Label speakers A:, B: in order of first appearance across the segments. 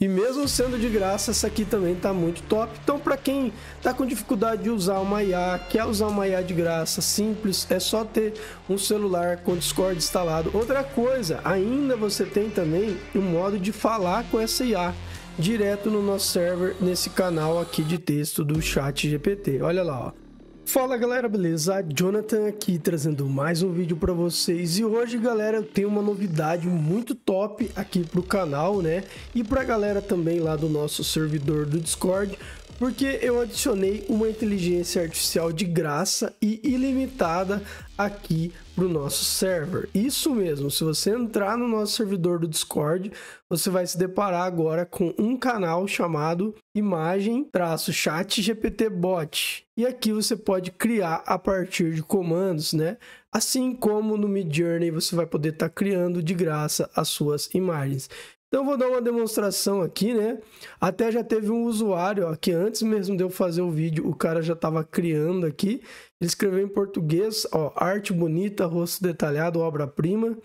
A: E mesmo sendo de graça, essa aqui também está muito top. Então, para quem está com dificuldade de usar uma IA, quer usar uma IA de graça, simples, é só ter um celular com Discord instalado. Outra coisa, ainda você tem também o um modo de falar com essa IA direto no nosso server, nesse canal aqui de texto do chat GPT. Olha lá, ó. Fala galera, beleza? Jonathan aqui trazendo mais um vídeo para vocês e hoje galera eu tenho uma novidade muito top aqui pro canal, né? E para galera também lá do nosso servidor do Discord, porque eu adicionei uma inteligência artificial de graça e ilimitada aqui para o nosso server. Isso mesmo, se você entrar no nosso servidor do Discord, você vai se deparar agora com um canal chamado imagem-chat GPT bot. E aqui você pode criar a partir de comandos, né? Assim como no Midjourney você vai poder estar tá criando de graça as suas imagens. Então vou dar uma demonstração aqui, né? Até já teve um usuário, ó, que antes mesmo de eu fazer o vídeo, o cara já estava criando aqui. Ele escreveu em português, ó, arte bonita, rosto detalhado, obra-prima.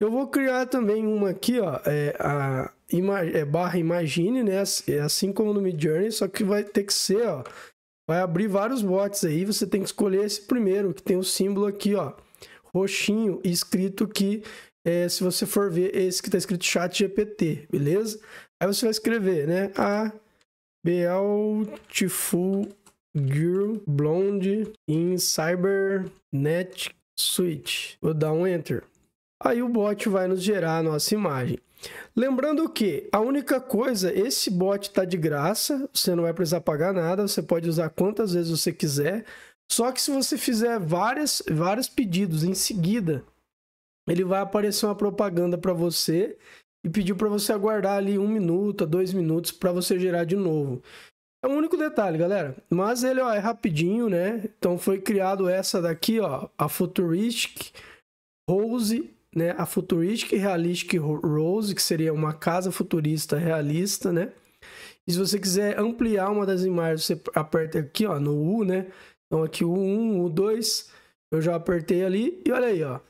A: Eu vou criar também uma aqui, ó, é, a ima é barra imagine, né? É assim como no Mid Journey, só que vai ter que ser, ó, vai abrir vários bots aí, você tem que escolher esse primeiro, que tem o símbolo aqui, ó, roxinho, escrito que é, se você for ver esse que está escrito chat GPT, beleza? Aí você vai escrever, né? A Beautiful Girl Blonde in Cybernet Suite. Vou dar um Enter. Aí o bot vai nos gerar a nossa imagem. Lembrando que a única coisa, esse bot está de graça, você não vai precisar pagar nada, você pode usar quantas vezes você quiser. Só que se você fizer várias, vários pedidos em seguida, ele vai aparecer uma propaganda para você e pedir para você aguardar ali um minuto a dois minutos para você gerar de novo. É o um único detalhe, galera. Mas ele ó, é rapidinho, né? Então foi criado essa daqui, ó, a Futuristic Rose, né? A Futuristic Realistic Rose, que seria uma casa futurista realista, né? E se você quiser ampliar uma das imagens, você aperta aqui, ó, no U, né? Então aqui o 1 o 2 eu já apertei ali e olha aí, ó.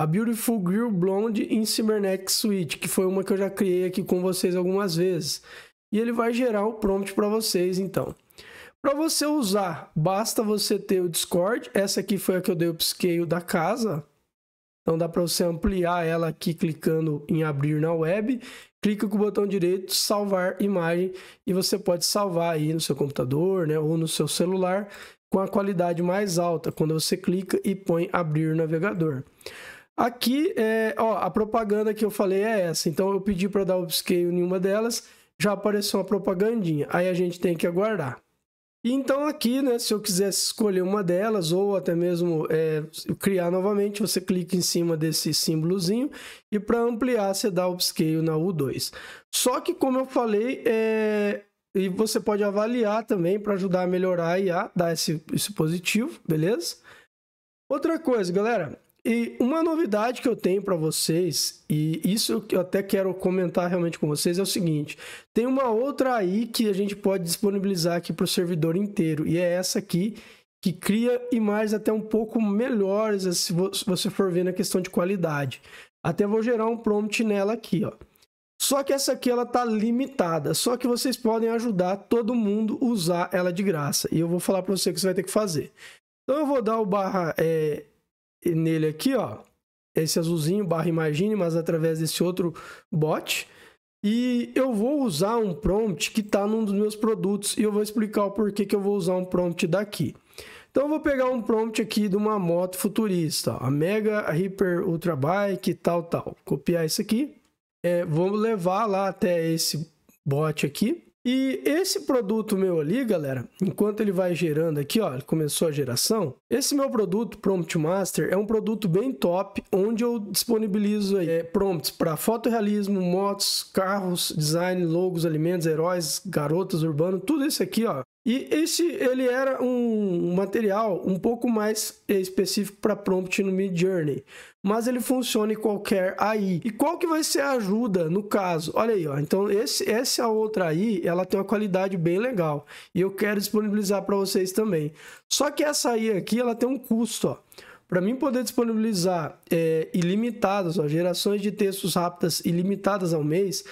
A: A Beautiful Girl Blonde in Cybernetic Suite, que foi uma que eu já criei aqui com vocês algumas vezes. E ele vai gerar o prompt para vocês, então. Para você usar, basta você ter o Discord. Essa aqui foi a que eu dei o upscale da casa. Então dá para você ampliar ela aqui clicando em abrir na web. Clica com o botão direito, salvar imagem e você pode salvar aí no seu computador, né, ou no seu celular com a qualidade mais alta quando você clica e põe abrir navegador. Aqui, é, ó, a propaganda que eu falei é essa. Então eu pedi para dar upscale em uma delas, já apareceu uma propagandinha. Aí a gente tem que aguardar. Então aqui, né, se eu quisesse escolher uma delas ou até mesmo é, criar novamente, você clica em cima desse símbolozinho e para ampliar você dá upscale na U2. Só que como eu falei, é... e você pode avaliar também para ajudar a melhorar e a dar esse, esse positivo, beleza? Outra coisa, galera, e uma novidade que eu tenho para vocês, e isso que eu até quero comentar realmente com vocês, é o seguinte: tem uma outra aí que a gente pode disponibilizar aqui para o servidor inteiro, e é essa aqui, que cria imagens até um pouco melhores se você for ver na questão de qualidade. Até vou gerar um prompt nela aqui, ó. Só que essa aqui ela tá limitada, só que vocês podem ajudar todo mundo a usar ela de graça. E eu vou falar para você o que você vai ter que fazer. Então eu vou dar o barra é, nele aqui, ó, esse azulzinho barra imagine, mas através desse outro bot. E eu vou usar um prompt que está num dos meus produtos e eu vou explicar o porquê que eu vou usar um prompt daqui. Então eu vou pegar um prompt aqui de uma moto futurista, ó, a Mega Hyper Ultra Bike, tal, tal. Copiar isso aqui, é, vou levar lá até esse bot aqui e esse produto meu ali, galera, enquanto ele vai gerando aqui, ó, começou a geração. Esse meu produto, Prompt Master, é um produto bem top, onde eu disponibilizo aí, é, prompts para fotorrealismo, motos, carros, design, logos, alimentos, heróis, garotas, urbano, tudo isso aqui, ó. E esse ele era um material um pouco mais específico para prompt no Mid Journey, mas ele funciona em qualquer AI. E qual que vai ser a ajuda no caso? Olha aí, ó. Então esse, essa outra AI, ela tem uma qualidade bem legal e eu quero disponibilizar para vocês também. Só que essa AI aqui, ela tem um custo, ó. Para mim poder disponibilizar é, ilimitadas, ó, gerações de textos rápidas ilimitadas ao mês,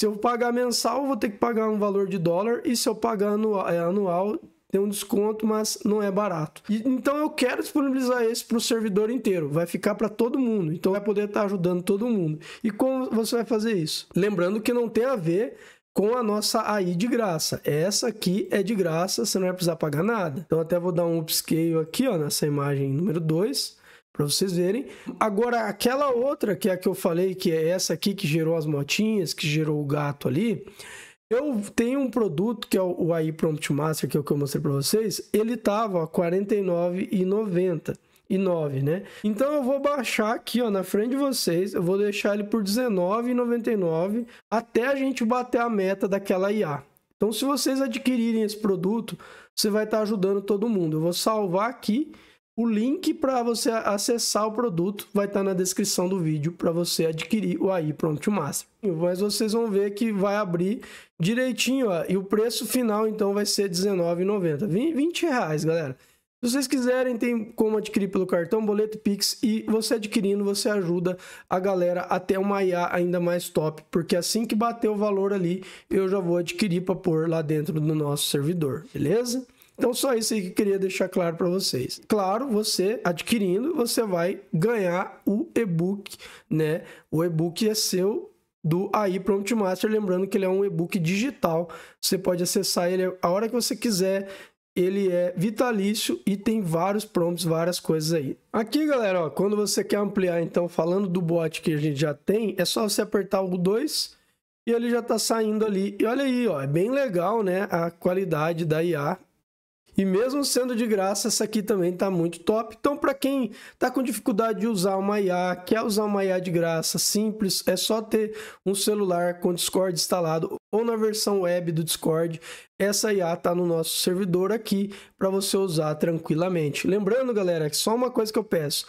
A: se eu pagar mensal, vou ter que pagar um valor de dólar, e se eu pagar anual, é anual tem um desconto, mas não é barato. E, então eu quero disponibilizar esse para o servidor inteiro, vai ficar para todo mundo, então vai poder estar tá ajudando todo mundo. E como você vai fazer isso? Lembrando que não tem a ver com a nossa AI de graça. Essa aqui é de graça, você não vai precisar pagar nada. Então até vou dar um upscale aqui ó, nessa imagem número 2 para vocês verem. Agora, aquela outra, que é a que eu falei, que é essa aqui que gerou as motinhas, que gerou o gato ali, eu tenho um produto que é o AI Prompt Master, que é o que eu mostrei para vocês, ele tava R$ 49,90. E 9, né? Então eu vou baixar aqui, ó, na frente de vocês, eu vou deixar ele por 19,99 até a gente bater a meta daquela IA. Então se vocês adquirirem esse produto, você vai estar tá ajudando todo mundo. Eu vou salvar aqui o link para você acessar o produto vai estar tá na descrição do vídeo para você adquirir o AI Prompt Master. Mas vocês vão ver que vai abrir direitinho, ó, e o preço final então vai ser R$19,90, R$20,00, reais, galera. Se vocês quiserem, tem como adquirir pelo cartão, boleto Pix e você adquirindo, você ajuda a galera até uma IA ainda mais top, porque assim que bater o valor ali, eu já vou adquirir para pôr lá dentro do nosso servidor, beleza? Então, só isso aí que eu queria deixar claro para vocês. Claro, você adquirindo, você vai ganhar o e-book, né? O e-book é seu do AI Prompt Master, lembrando que ele é um e-book digital. Você pode acessar ele a hora que você quiser. Ele é vitalício e tem vários prompts, várias coisas aí. Aqui, galera, ó, quando você quer ampliar, então, falando do bot que a gente já tem, é só você apertar o 2 e ele já está saindo ali. E olha aí, ó, é bem legal, né, a qualidade da IA e mesmo sendo de graça, essa aqui também está muito top. Então, para quem está com dificuldade de usar uma IA, quer usar uma IA de graça, simples, é só ter um celular com Discord instalado ou na versão web do Discord. Essa IA está no nosso servidor aqui para você usar tranquilamente. Lembrando, galera, que só uma coisa que eu peço.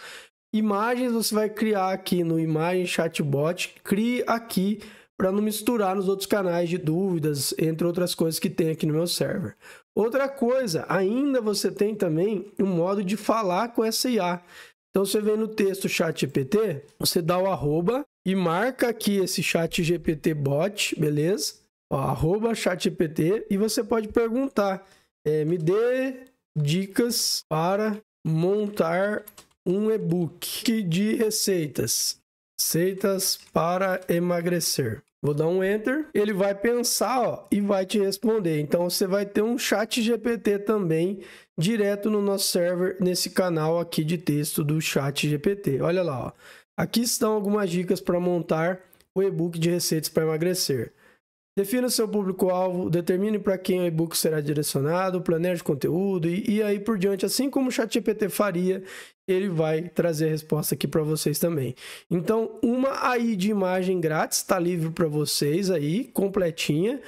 A: Imagens você vai criar aqui no Imagem Chatbot, crie aqui para não misturar nos outros canais de dúvidas, entre outras coisas que tem aqui no meu server. Outra coisa, ainda você tem também um modo de falar com essa IA. Então você vem no texto chat GPT, você dá o arroba e marca aqui esse chat GPT bot, beleza? Ó, arroba chat GPT e você pode perguntar, é, me dê dicas para montar um e-book de receitas, receitas para emagrecer. Vou dar um enter, ele vai pensar ó, e vai te responder. Então você vai ter um chat GPT também direto no nosso server nesse canal aqui de texto do chat GPT. Olha lá, ó. aqui estão algumas dicas para montar o e-book de receitas para emagrecer. Defina seu público-alvo, determine para quem o e-book será direcionado, planeje conteúdo e, e, aí por diante, assim como o ChatGPT faria, ele vai trazer a resposta aqui para vocês também. Então, uma AI de imagem grátis está livre para vocês aí, completinha.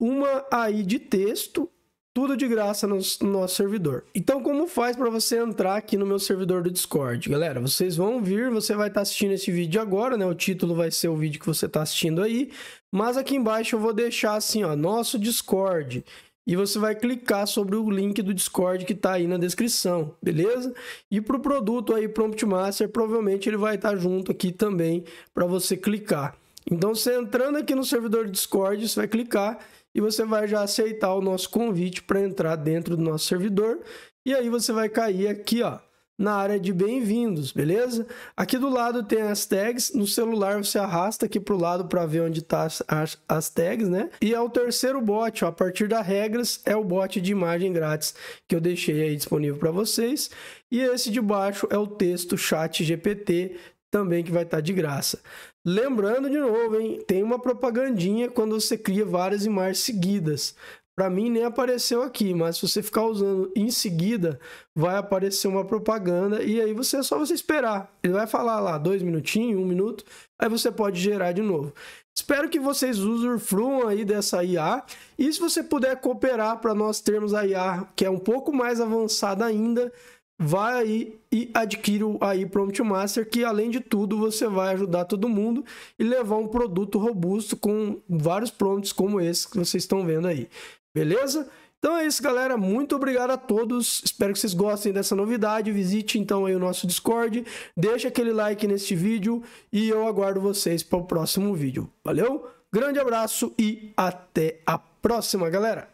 A: Uma AI de texto tudo de graça no nosso servidor. Então, como faz para você entrar aqui no meu servidor do Discord? Galera, vocês vão vir, você vai estar tá assistindo esse vídeo agora, né? O título vai ser o vídeo que você está assistindo aí. Mas aqui embaixo eu vou deixar assim, ó, nosso Discord. E você vai clicar sobre o link do Discord que está aí na descrição, beleza? E para o produto aí, Prompt Master, provavelmente ele vai estar tá junto aqui também para você clicar. Então, você entrando aqui no servidor do Discord, você vai clicar e você vai já aceitar o nosso convite para entrar dentro do nosso servidor. E aí você vai cair aqui, ó, na área de bem-vindos, beleza? Aqui do lado tem as tags, no celular você arrasta aqui para o lado para ver onde tá as, as, as, tags, né? E é o terceiro bot, ó, a partir das regras, é o bot de imagem grátis que eu deixei aí disponível para vocês. E esse de baixo é o texto chat GPT também que vai estar tá de graça. Lembrando de novo, hein, tem uma propagandinha quando você cria várias imagens seguidas. Para mim nem apareceu aqui, mas se você ficar usando em seguida, vai aparecer uma propaganda e aí você é só você esperar. Ele vai falar lá dois minutinhos, um minuto, aí você pode gerar de novo. Espero que vocês usufruam aí dessa IA e se você puder cooperar para nós termos a IA que é um pouco mais avançada ainda, vai aí e adquira o AI Prompt Master, que além de tudo você vai ajudar todo mundo e levar um produto robusto com vários prompts como esse que vocês estão vendo aí. Beleza? Então é isso, galera. Muito obrigado a todos. Espero que vocês gostem dessa novidade. Visite então aí o nosso Discord, deixa aquele like neste vídeo e eu aguardo vocês para o próximo vídeo. Valeu? Grande abraço e até a próxima, galera.